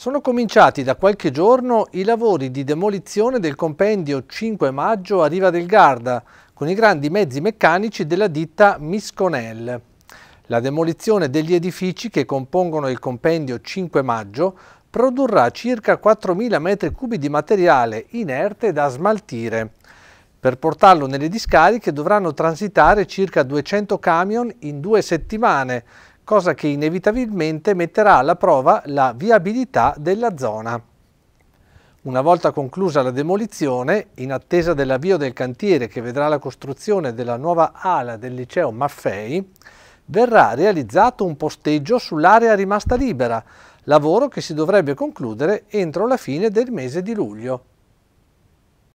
Sono cominciati da qualche giorno i lavori di demolizione del compendio 5 maggio a Riva del Garda con i grandi mezzi meccanici della ditta Misconel. La demolizione degli edifici che compongono il compendio 5 maggio produrrà circa 4.000 m3 di materiale inerte da smaltire. Per portarlo nelle discariche dovranno transitare circa 200 camion in due settimane, cosa che inevitabilmente metterà alla prova la viabilità della zona. Una volta conclusa la demolizione, in attesa dell'avvio del cantiere che vedrà la costruzione della nuova ala del liceo Maffei, verrà realizzato un posteggio sull'area rimasta libera, lavoro che si dovrebbe concludere entro la fine del mese di luglio.